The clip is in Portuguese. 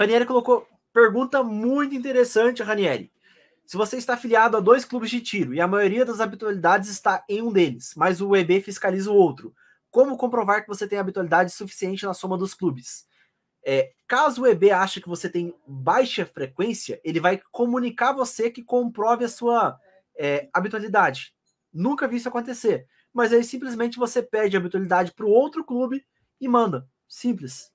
Ranieri colocou pergunta muito interessante, Ranieri. Se você está afiliado a dois clubes de tiro e a maioria das habitualidades está em um deles, mas o EB fiscaliza o outro, como comprovar que você tem habitualidade suficiente na soma dos clubes? É, caso o EB ache que você tem baixa frequência, ele vai comunicar você que comprove a sua é, habitualidade. Nunca vi isso acontecer. Mas aí simplesmente você pede a habitualidade para o outro clube e manda. Simples.